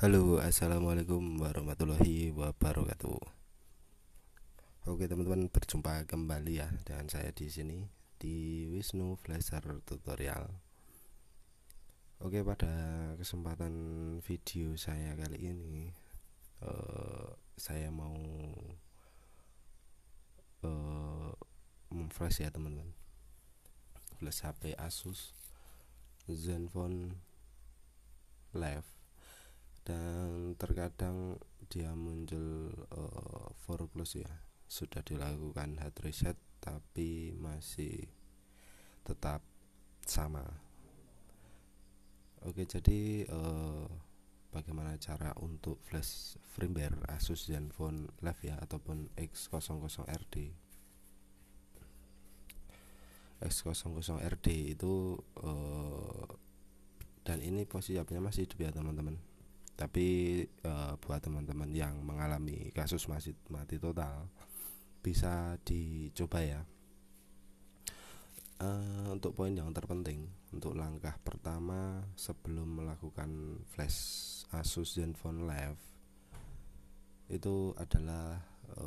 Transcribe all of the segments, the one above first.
Halo, assalamualaikum warahmatullahi wabarakatuh. Oke teman-teman, berjumpa kembali ya dengan saya di sini di Wisnu Flasher Tutorial. Oke pada kesempatan video saya kali ini, uh, saya mau uh, eh, memflash ya teman-teman, flash HP Asus Zenfone Live dan terkadang dia muncul uh, eh, foreclose ya sudah dilakukan head reset tapi masih tetap sama oke jadi uh, bagaimana cara untuk flash firmware Asus Zenfone Live ya ataupun X00RD X00RD itu uh, dan ini posisi masih hidup ya teman-teman tapi e, buat teman-teman yang mengalami kasus masih mati total bisa dicoba ya e, untuk poin yang terpenting untuk langkah pertama sebelum melakukan flash Asus Zenfone Live itu adalah e,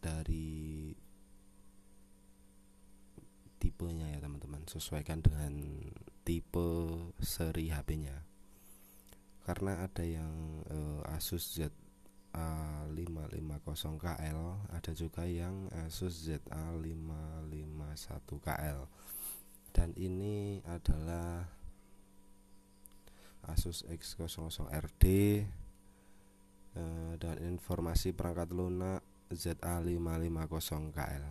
dari tipenya ya teman-teman sesuaikan dengan tipe seri HP-nya karena ada yang uh, Asus Z A550KL ada juga yang Asus ZA551KL dan ini adalah Asus X00RD eh, dan informasi perangkat lunak ZA550KL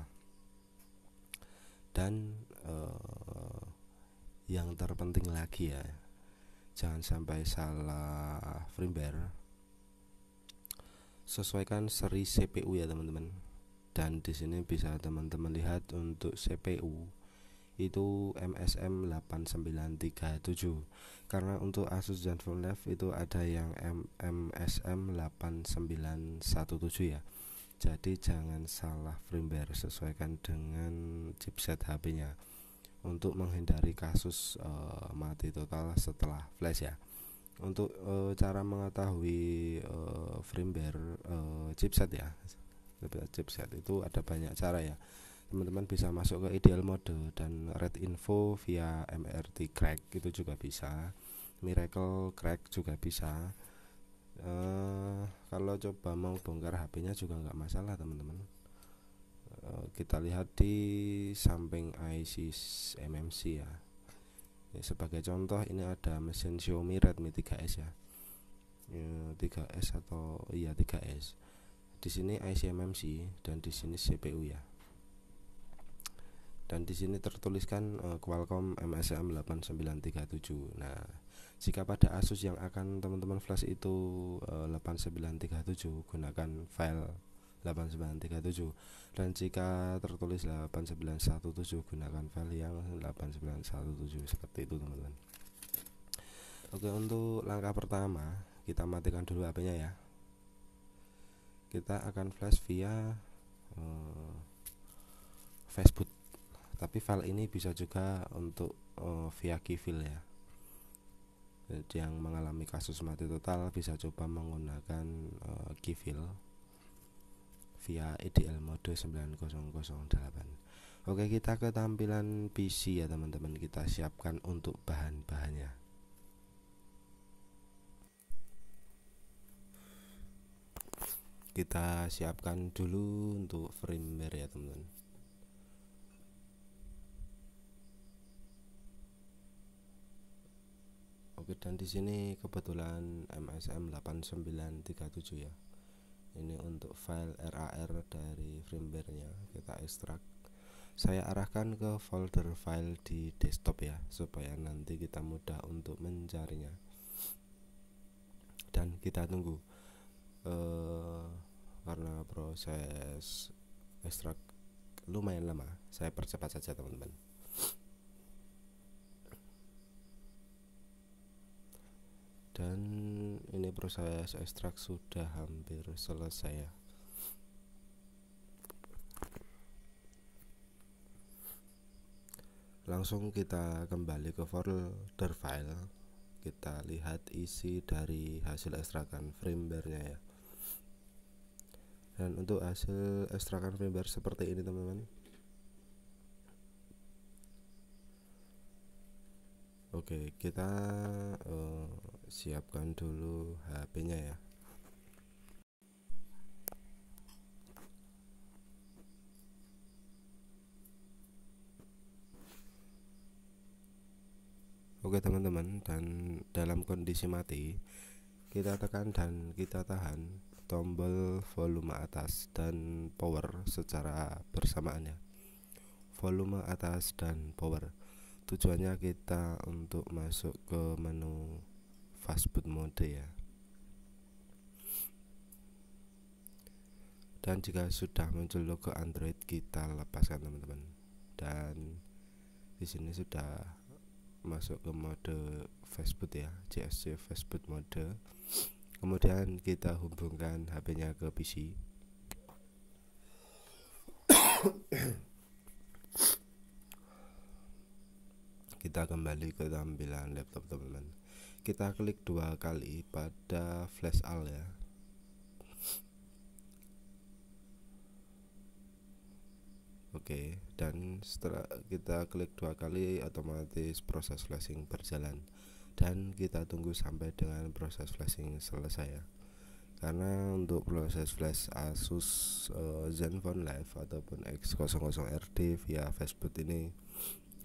dan eh, yang terpenting lagi ya jangan sampai salah firmware sesuaikan seri CPU ya teman-teman dan di sini bisa teman-teman lihat untuk CPU itu MSM 8937 karena untuk Asus Zenfone Live itu ada yang MSM 8917 ya jadi jangan salah firmware sesuaikan dengan chipset HP-nya untuk menghindari kasus e, mati total setelah flash ya untuk e, cara mengetahui e, firmware e, chipset ya chipset itu ada banyak cara ya teman-teman bisa masuk ke ideal mode dan red info via MRT crack itu juga bisa miracle crack juga bisa E, kalau coba mau bongkar HP-nya juga nggak masalah teman-teman Eh, kita lihat di samping IC MMC ya. ya sebagai contoh ini ada mesin Xiaomi Redmi 3S ya. ya 3S atau iya 3S di sini IC MMC dan di sini CPU ya dan di sini tertuliskan uh, Qualcomm MSM 8937. Nah, jika pada Asus yang akan teman-teman flash itu eh, uh, 8937 gunakan file 8937 dan jika tertulis 8917 gunakan file yang 8917 seperti itu teman-teman Oke untuk langkah pertama kita matikan dulu HP-nya ya kita akan flash via uh, Facebook tapi file ini bisa juga untuk uh, via Kivil ya jadi yang mengalami kasus mati total bisa coba menggunakan uh, via EDL mode 9008 Oke kita ke tampilan PC ya teman-teman kita siapkan untuk bahan-bahannya kita siapkan dulu untuk firmware ya teman-teman Oke dan di sini kebetulan MSM 8937 ya ini untuk file RAR dari firmware-nya kita ekstrak saya arahkan ke folder file di desktop ya supaya nanti kita mudah untuk mencarinya dan kita tunggu eh karena proses ekstrak lumayan lama saya percepat saja teman-teman dan ini proses ekstrak sudah hampir selesai ya langsung kita kembali ke folder file kita lihat isi dari hasil ekstrakan firmware-nya ya dan untuk hasil ekstrakan firmware seperti ini teman-teman Oke, kita uh, siapkan dulu HP-nya ya. Oke teman-teman dan dalam kondisi mati kita tekan dan kita tahan tombol volume atas dan power secara bersamaan ya. volume atas dan power tujuannya kita untuk masuk ke menu fast food mode ya dan jika sudah muncul logo Android kita lepaskan teman-teman dan di sini sudah masuk ke mode Facebook ya JSC Facebook mode kemudian kita hubungkan HP-nya ke PC kita kembali ke tampilan laptop teman-teman kita klik dua kali pada flash all ya Oke, dan setelah kita klik dua kali, otomatis proses flashing berjalan, dan kita tunggu sampai dengan proses flashing selesai. Ya. Karena untuk proses flash Asus uh, Zenfone Live ataupun X00RD via Facebook ini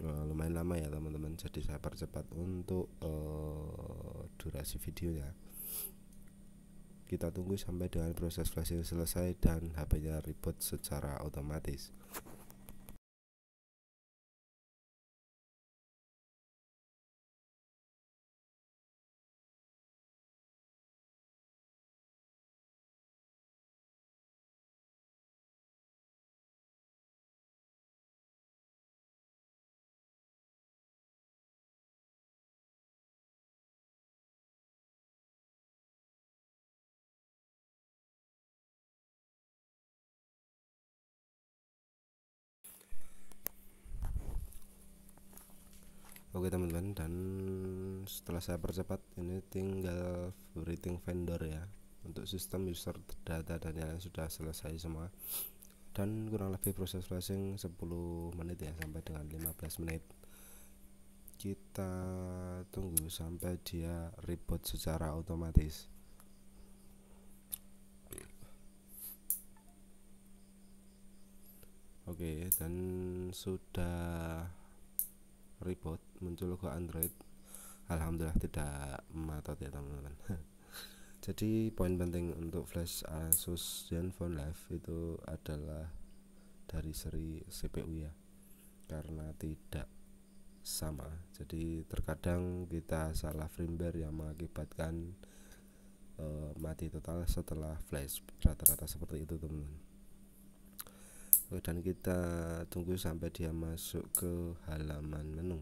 uh, lumayan lama ya teman-teman jadi saya percepat untuk uh, durasi videonya kita tunggu sampai dengan proses flashing selesai dan HP-nya reboot secara otomatis Oke teman-teman dan setelah saya percepat ini tinggal rating vendor ya untuk sistem user data dan yang sudah selesai semua dan kurang lebih proses flashing 10 menit ya sampai dengan 15 menit kita tunggu sampai dia reboot secara otomatis oke dan sudah reboot muncul ke Android Alhamdulillah tidak matot ya teman-teman jadi poin penting untuk flash Asus Zenfone Live itu adalah dari seri CPU ya karena tidak sama jadi terkadang kita salah firmware yang mengakibatkan uh, mati total setelah flash rata-rata seperti itu teman-teman dan kita tunggu sampai dia masuk ke halaman menu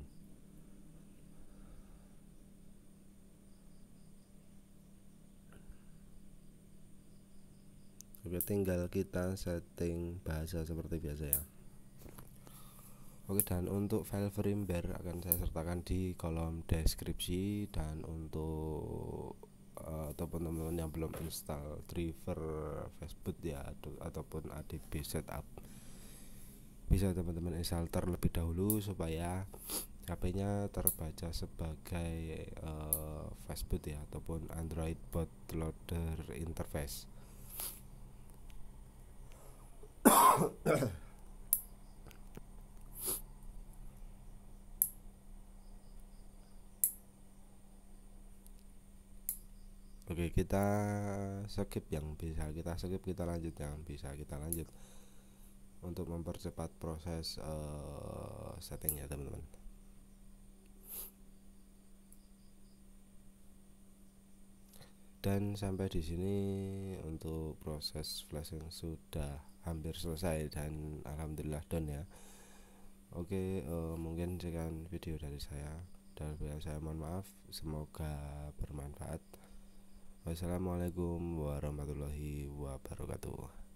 Oke, tinggal kita setting bahasa seperti biasa ya Oke dan untuk file firmware akan saya sertakan di kolom deskripsi dan untuk uh, teman-teman yang belum install driver Facebook ya atau ataupun ADB setup bisa teman-teman install terlebih dahulu supaya HP-nya terbaca sebagai uh, Facebook ya ataupun Android bootloader interface Oke kita skip yang bisa kita skip kita lanjut yang bisa kita lanjut untuk mempercepat proses uh, setting ya teman-teman. Dan sampai di sini untuk proses flashing sudah hampir selesai dan alhamdulillah done ya oke uh, mungkin sekian video dari saya dan saya mohon maaf semoga bermanfaat wassalamualaikum warahmatullahi wabarakatuh